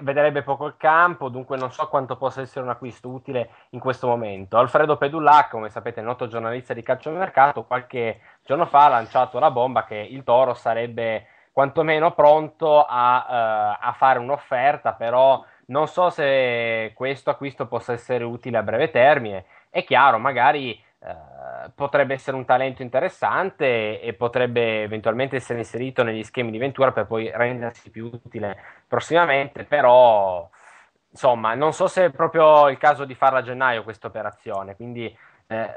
vedrebbe poco il campo, dunque non so quanto possa essere un acquisto utile in questo momento. Alfredo Pedullac, come sapete, noto giornalista di calcio mercato, qualche giorno fa ha lanciato la bomba che il Toro sarebbe quantomeno pronto a, uh, a fare un'offerta, però non so se questo acquisto possa essere utile a breve termine. È chiaro, magari eh, potrebbe essere un talento interessante e potrebbe eventualmente essere inserito negli schemi di Ventura per poi rendersi più utile prossimamente, però insomma non so se è proprio il caso di farla a gennaio questa operazione, quindi eh,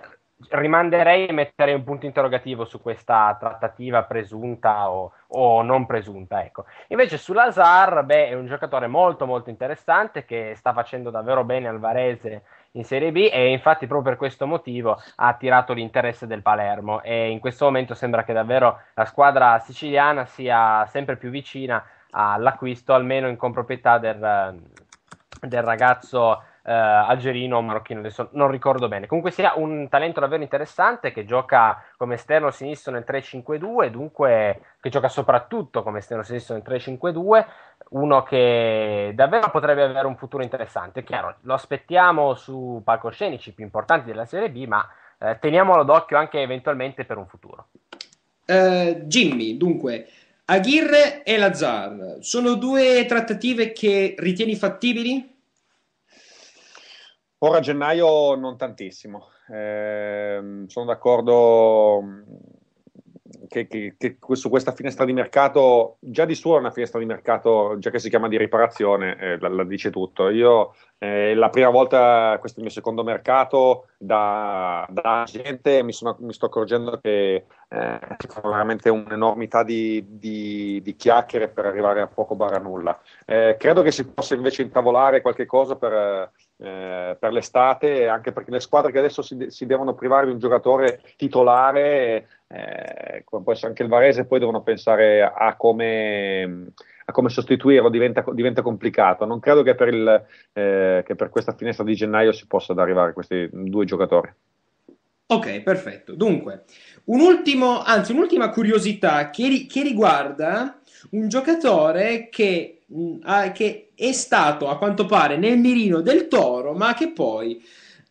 rimanderei e metterei un punto interrogativo su questa trattativa presunta o, o non presunta. Ecco. Invece sull'Azar, beh, è un giocatore molto molto interessante che sta facendo davvero bene al Varese in Serie B e infatti proprio per questo motivo ha attirato l'interesse del Palermo e in questo momento sembra che davvero la squadra siciliana sia sempre più vicina all'acquisto almeno in comproprietà del, del ragazzo eh, algerino o marocchino, adesso non ricordo bene. Comunque sia un talento davvero interessante che gioca come esterno sinistro nel 3-5-2, dunque che gioca soprattutto come esterno sinistro nel 3-5-2, uno che davvero potrebbe avere un futuro interessante. Chiaro, lo aspettiamo su palcoscenici più importanti della Serie B, ma eh, teniamolo d'occhio anche eventualmente per un futuro. Uh, Jimmy, dunque, Aguirre e Lazzar sono due trattative che ritieni fattibili? Ora a gennaio non tantissimo. Eh, sono d'accordo che, che, che, su questa finestra di mercato, già di suo è una finestra di mercato, già che si chiama di riparazione, eh, la, la, dice tutto. Io eh, la prima volta, questo è il mio secondo mercato, da, da agente mi, sono, mi sto accorgendo che eh, veramente un'enormità di, di, di, chiacchiere per arrivare a poco barra nulla. Eh, credo che si possa invece intavolare qualche cosa per eh, per l'estate, anche perché le squadre che adesso si, si devono privare di un giocatore titolare, eh, come può essere anche il Varese, poi devono pensare a come, a come sostituirlo, diventa, diventa, complicato. Non credo che per, il, eh, che per questa finestra di gennaio si possa arrivare a questi due giocatori. Ok, perfetto. Dunque, un ultimo, anzi, un'ultima curiosità che, ri- che riguarda un giocatore che, mh, mm, ha- che è stato a quanto pare nel mirino del toro, ma che poi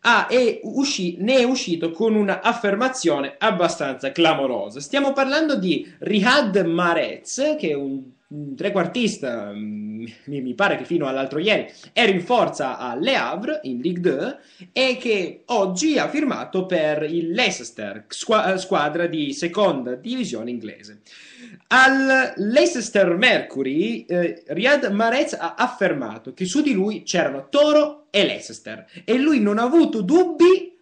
ha- è usci- ne è uscito con un'affermazione abbastanza clamorosa. Stiamo parlando di Rihad Marez, che è un, un trequartista. Mh, mm, mi, mi pare che fino all'altro ieri era in forza a Le Havre in Ligue 2 e che oggi ha firmato per il Leicester, squa- eh, squadra di seconda divisione inglese. Al Leicester Mercury, eh, Riyad Marez ha affermato che su di lui c'erano Toro e Leicester e lui non ha avuto dubbi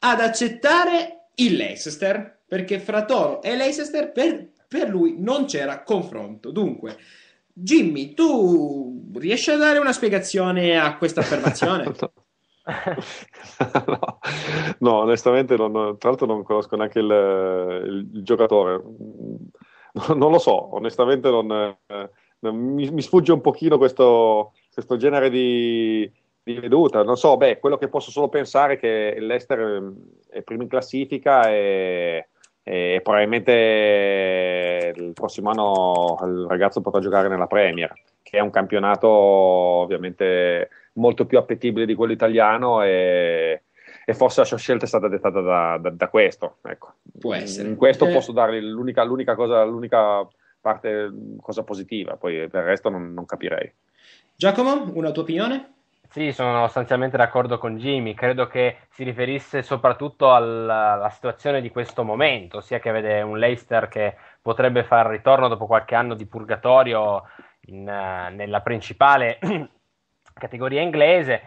ad accettare il Leicester perché fra Toro e Leicester per, per lui non c'era confronto. Dunque, Jimmy, tu riesci a dare una spiegazione a questa affermazione? no. no. onestamente, non, tra l'altro, non conosco neanche il, il, il giocatore. Non lo so, onestamente, non, non, mi, mi, sfugge un pochino questo, questo genere di, di, veduta. Non so, beh, quello che posso solo pensare è che l'Ester è primo in classifica e e probabilmente il prossimo anno il ragazzo potrà giocare nella Premier, che è un campionato ovviamente molto più appetibile di quello italiano e, e forse la sua scelta è stata dettata da, da, da questo. Ecco. Può essere. In questo eh. posso dargli l'unica, l'unica, cosa, l'unica parte, cosa positiva, poi per il resto non, non capirei. Giacomo, una tua opinione? Sì, sono sostanzialmente d'accordo con Jimmy, credo che si riferisse soprattutto alla, alla situazione di questo momento, sia che vede un Leicester che potrebbe far ritorno dopo qualche anno di purgatorio in, uh, nella principale categoria inglese,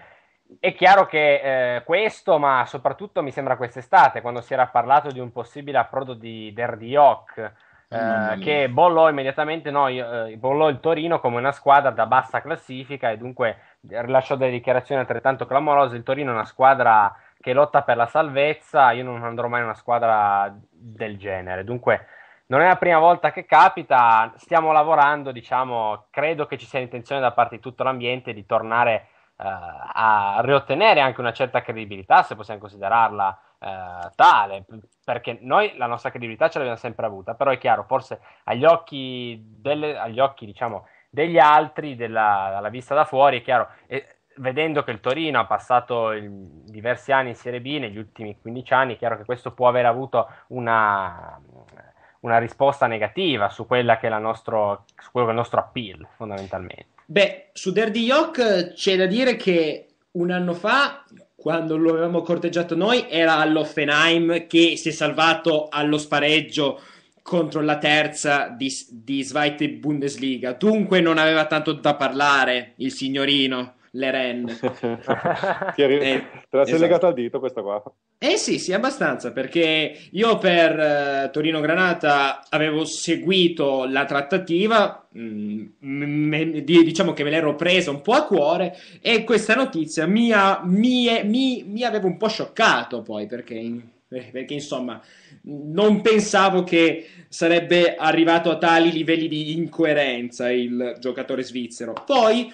è chiaro che eh, questo, ma soprattutto mi sembra quest'estate, quando si era parlato di un possibile approdo di Derdy Hawk eh, che bollò immediatamente noi, eh, bollò il Torino come una squadra da bassa classifica e dunque rilasciò delle dichiarazioni altrettanto clamorose. Il Torino è una squadra che lotta per la salvezza, io non andrò mai in una squadra del genere. Dunque non è la prima volta che capita, stiamo lavorando, diciamo, credo che ci sia l'intenzione da parte di tutto l'ambiente di tornare eh, a riottenere anche una certa credibilità, se possiamo considerarla eh, tale, perché noi la nostra credibilità ce l'abbiamo sempre avuta, però è chiaro, forse agli occhi, delle, agli occhi diciamo, degli altri, della, alla vista da fuori, è chiaro, e, vedendo che il Torino ha passato il, diversi anni in Serie B, negli ultimi 15 anni, è chiaro che questo può aver avuto una, una risposta negativa su, quella che è la nostro, su quello che è il nostro appeal, fondamentalmente. Beh, su Derdi Yok eh, c'è da dire che un anno fa quando lo avevamo corteggiato noi era all'Offenheim che si è salvato allo spareggio contro la terza di, di Zweite Bundesliga. Dunque non aveva tanto da parlare il signorino Leren. Eh, te la sei legata esatto. al dito questa qua. Eh sì, sì, abbastanza, perché io per eh, Torino-Granata avevo seguito la trattativa, mh, mm, me, diciamo che me l'ero presa un po' a cuore e questa notizia mi, ha, mi, mi, mi aveva un po' scioccato poi, perché perché insomma non pensavo che sarebbe arrivato a tali livelli di incoerenza il giocatore svizzero. Poi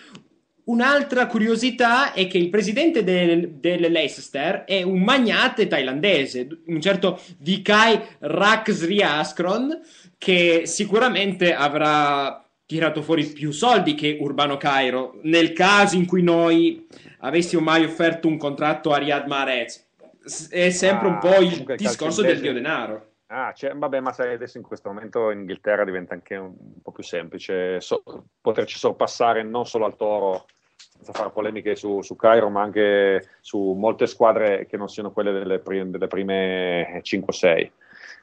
Un'altra curiosità è che il presidente del, del Leicester è un magnate thailandese, un certo Vikai Raksriaskron, che sicuramente avrà tirato fuori più soldi che Urbano Cairo nel caso in cui noi avessimo mai offerto un contratto a Riyad Mahrez. È sempre ah, un po' il discorso del dio denaro. Ah, cioè, vabbè, ma sai, adesso in questo momento in Inghilterra diventa anche un, un po' più semplice so, poterci sorpassare non solo al toro senza fare polemiche su, su, Cairo, ma anche su molte squadre che non siano quelle delle, prime, delle prime 5-6.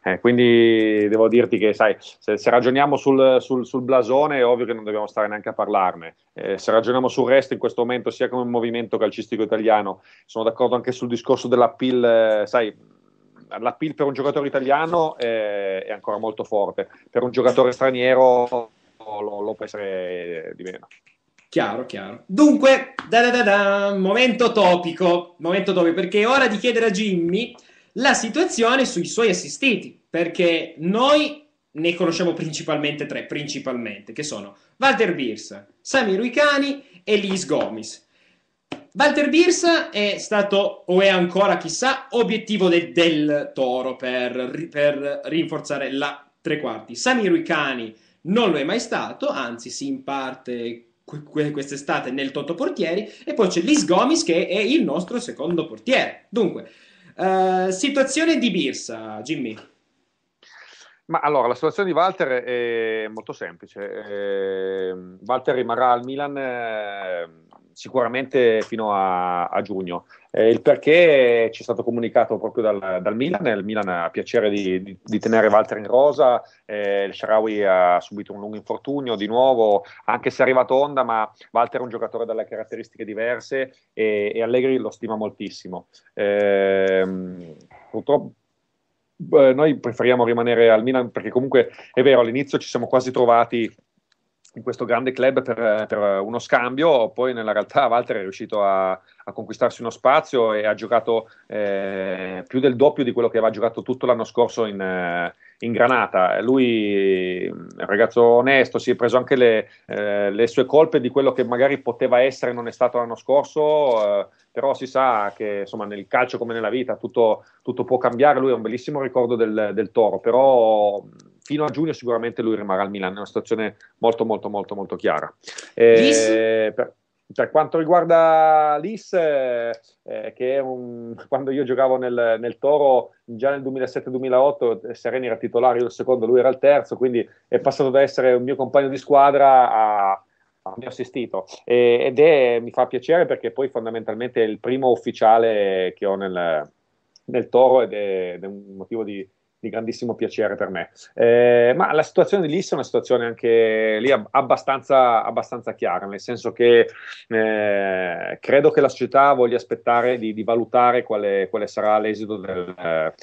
Eh, quindi devo dirti che, sai, se, se ragioniamo sul, sul, sul, blasone è ovvio che non dobbiamo stare neanche a parlarne. Eh, se ragioniamo sul resto in questo momento, sia come movimento calcistico italiano, sono d'accordo anche sul discorso dell'appeal, eh, sai, l'appeal per un giocatore italiano è, è ancora molto forte, per un giocatore straniero lo, lo può essere di meno. Chiaro, chiaro. Dunque, da da da da, momento topico, momento topico, perché è ora di chiedere a Jimmy la situazione sui suoi assistiti, perché noi ne conosciamo principalmente tre, principalmente, che sono Walter Birsa, Sami Ruicani e Liz Gomis. Walter Birsa è stato, o è ancora chissà, obiettivo de, del Toro per, per rinforzare la tre quarti. Sami Ruicani non lo è mai stato, anzi si in parte quest'estate nel Toto Portieri e poi c'è Lis Gomis che è il nostro secondo portiere. Dunque, eh, situazione di Birsa, Jimmy. Ma allora, la situazione di Walter è molto semplice. Eh, Walter rimarrà al Milan eh, sicuramente fino a, a giugno. Eh, il perché ci è stato comunicato proprio dal, dal Milan, il Milan ha piacere di, di, di tenere Walter in rosa, eh, il Sharawi ha subito un lungo infortunio di nuovo, anche se è arrivato Onda, ma Walter è un giocatore dalle caratteristiche diverse e, e Allegri lo stima moltissimo. Ehm, eh, purtroppo noi preferiamo rimanere al Milan perché comunque è vero all'inizio ci siamo quasi trovati in questo grande club per, per, uno scambio, poi nella realtà Walter è riuscito a, a conquistarsi uno spazio e ha giocato eh, più del doppio di quello che aveva giocato tutto l'anno scorso in, eh, in granata. Lui, eh, ragazzo onesto, si è preso anche le, eh, le, sue colpe di quello che magari poteva essere non è stato l'anno scorso, eh, però si sa che insomma, nel calcio come nella vita tutto, tutto può cambiare. Lui è un bellissimo ricordo del, del, Toro, però fino a giugno sicuramente lui rimarrà al Milan, è una situazione molto molto molto molto chiara. Eh, per, per cioè, quanto riguarda l'IS, eh, eh che un, quando io giocavo nel, nel Toro già nel 2007-2008, eh, Sereni era titolare, io il secondo, lui era il terzo, quindi è passato da essere un mio compagno di squadra a, a mio assistito. E, ed è, mi fa piacere perché poi fondamentalmente è il primo ufficiale che ho nel, nel Toro ed è, ed è un motivo di, di grandissimo piacere per me. Eh, ma la situazione di Liss è una situazione anche lì abbastanza, abbastanza chiara, nel senso che eh, credo che la società voglia aspettare di, di valutare quale, quale, sarà l'esito del, eh,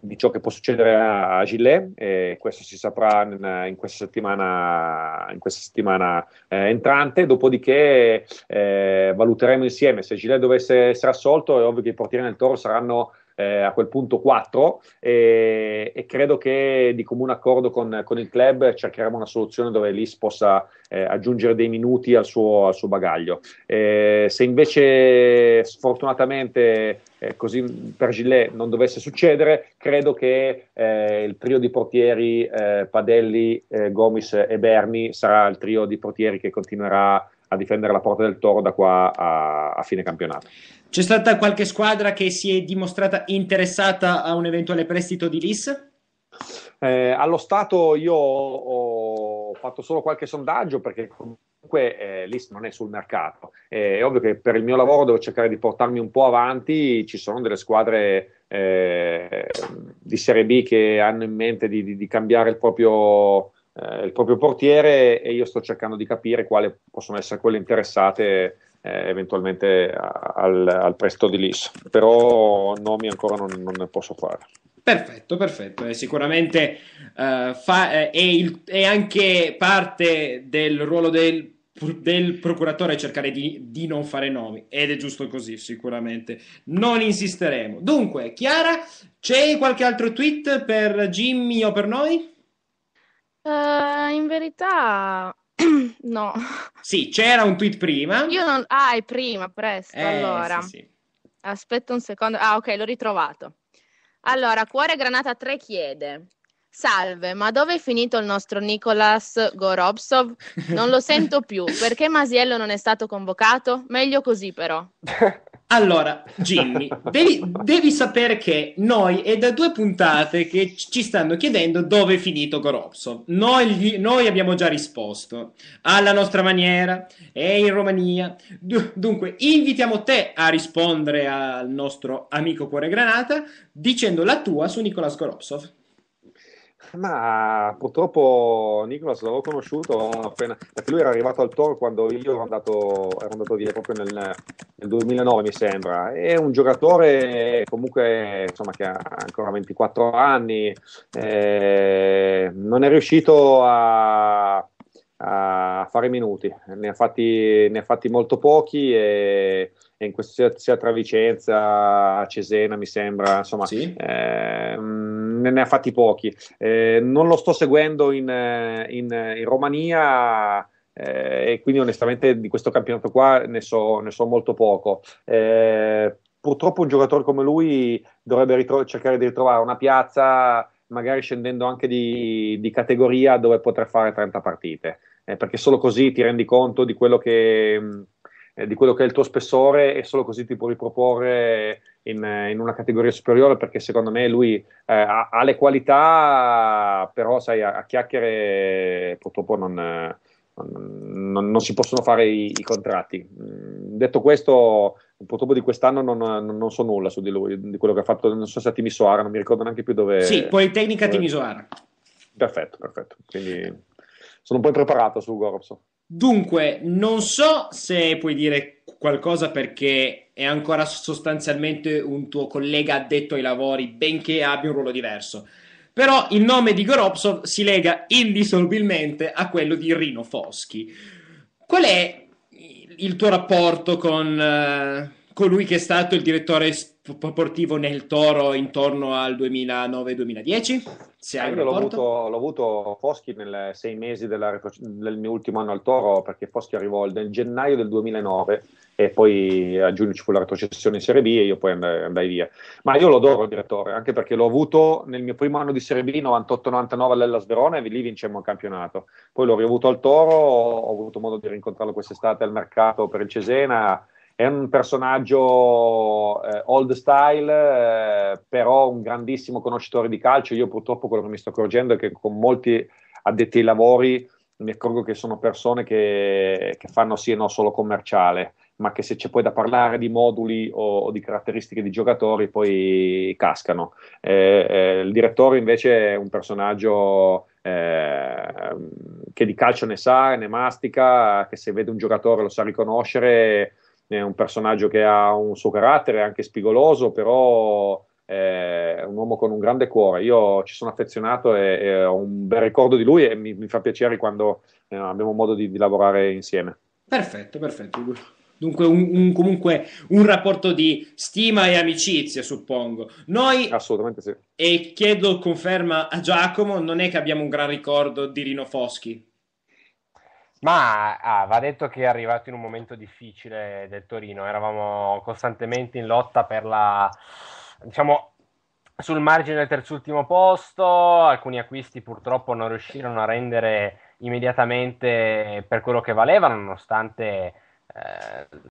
di ciò che può succedere a, a Gillet e questo si saprà in, in questa settimana, in questa settimana eh, entrante, dopodiché eh, valuteremo insieme se Gillet dovesse essere assolto è ovvio che i portieri del Toro saranno eh, a quel punto 4 e, eh, e, credo che di comune accordo con, con, il club cercheremo una soluzione dove l'IS possa eh, aggiungere dei minuti al suo, al suo bagaglio. Eh, se invece sfortunatamente eh, così per Gillet non dovesse succedere, credo che eh, il trio di portieri Padelli, Gomis e Berni sarà il trio di portieri che continuerà a difendere la porta del Toro da qua a, a fine campionato. C'è stata qualche squadra che si è dimostrata interessata a un eventuale prestito di Lis? Eh, allo stato io ho fatto solo qualche sondaggio perché comunque eh, Lis non è sul mercato. Eh, è ovvio che per il mio lavoro devo cercare di portarmi un po' avanti, ci sono delle squadre eh, di Serie B che hanno in mente di, di, di cambiare il proprio, eh, il proprio portiere e io sto cercando di capire quali possono essere quelle interessate eh, eventualmente al, al, prestito di Lis, però nomi ancora non, non ne posso fare. Perfetto, perfetto. E sicuramente uh, fa, eh, è, il, è, anche parte del ruolo del, del procuratore cercare di, di, non fare nomi ed è giusto così, sicuramente. Non insisteremo. Dunque, Chiara, c'è qualche altro tweet per Jimmy o per noi? Uh, in verità no. Sì, c'era un tweet prima. Io non... Ah, è prima, presto, eh, allora. Sì, sì. Aspetta un secondo. Ah, ok, l'ho ritrovato. Allora, Cuore Granata 3 chiede Salve, ma dove è finito il nostro Nicolas Gorobsov? Non lo sento più. Perché Masiello non è stato convocato? Meglio così, però. Allora, Jimmy, devi, devi, sapere che noi è da due puntate che ci stanno chiedendo dove è finito Gorobsov. Noi, noi, abbiamo già risposto alla nostra maniera, è in Romania. Dunque, invitiamo te a rispondere al nostro amico Cuore Granata dicendo la tua su Nicolas Gorobsov. Ma purtroppo Nicolas l'avevo conosciuto appena, perché lui era arrivato al Toro quando io ero andato, ero andato via proprio nel, nel, 2009 mi sembra. È un giocatore comunque insomma, che ha ancora 24 anni, eh, non è riuscito a a fare minuti, ne ha fatti, ne ha fatti molto pochi e, e in questo sia, tra Vicenza, a Cesena mi sembra, insomma sì. eh, ne, ha fatti pochi. Eh, non lo sto seguendo in, in, in Romania. Eh, e quindi onestamente di questo campionato qua ne so, ne so molto poco. Eh, purtroppo un giocatore come lui dovrebbe ritro- cercare di ritrovare una piazza magari scendendo anche di, di categoria dove potrà fare 30 partite, eh, perché solo così ti rendi conto di quello, che, mm, eh, di quello che è il tuo spessore e solo così ti puoi riproporre in, eh, in una categoria superiore, perché secondo me lui eh, ha, ha, le qualità, però sai, a, a chiacchiere purtroppo non eh, non, non, si possono fare i, i contratti. Mm, detto questo, purtroppo di quest'anno non, non, so nulla su di lui, di quello che ha fatto, non so se a Timisoara, non mi ricordo neanche più dove... Sì, Politecnica dove... Timisoara. Perfetto, perfetto, quindi sono un po' impreparato su Gorbson. Dunque, non so se puoi dire qualcosa perché è ancora sostanzialmente un tuo collega addetto ai lavori, benché abbia un ruolo diverso. Però il nome di Goropsov si lega indissolubilmente a quello di Rino Foschi. Qual è il tuo rapporto con... Uh colui che è stato il direttore sportivo nel Toro intorno al 2009-2010? Se hai l'ho, avuto, l'ho avuto Foschi nei sei mesi della, del mio ultimo anno al Toro perché Foschi arrivò nel gennaio del 2009 e poi a giugno ci fu la retrocessione in Serie B e io poi andai, andai via. Ma io lo adoro il direttore anche perché l'ho avuto nel mio primo anno di Serie B 98-99 all'Ellas Verona e lì vincemmo il campionato. Poi l'ho riavuto al Toro, ho avuto modo di rincontrarlo quest'estate al mercato per il Cesena è un personaggio eh, old style, eh, però un grandissimo conoscitore di calcio. Io purtroppo quello che mi sto accorgendo è che con molti addetti ai lavori mi accorgo che sono persone che, che fanno sì e no solo commerciale, ma che se c'è poi da parlare di moduli o, o di caratteristiche di giocatori poi cascano. Eh, eh il direttore invece è un personaggio eh, che di calcio ne sa, ne mastica, che se vede un giocatore lo sa riconoscere è un personaggio che ha un suo carattere anche spigoloso, però eh, è un uomo con un grande cuore. Io ci sono affezionato e, e ho un bel ricordo di lui e mi, mi fa piacere quando eh, abbiamo modo di, di, lavorare insieme. Perfetto, perfetto. Dunque, un, un, comunque un rapporto di stima e amicizia, suppongo. Noi, assolutamente sì. E chiedo conferma a Giacomo: non è che abbiamo un gran ricordo di Rino Foschi. Ma ah, va detto che è arrivato in un momento difficile del Torino, eravamo costantemente in lotta per la, diciamo, sul margine del terzultimo posto, alcuni acquisti purtroppo non riuscirono a rendere immediatamente per quello che valevano, nonostante eh,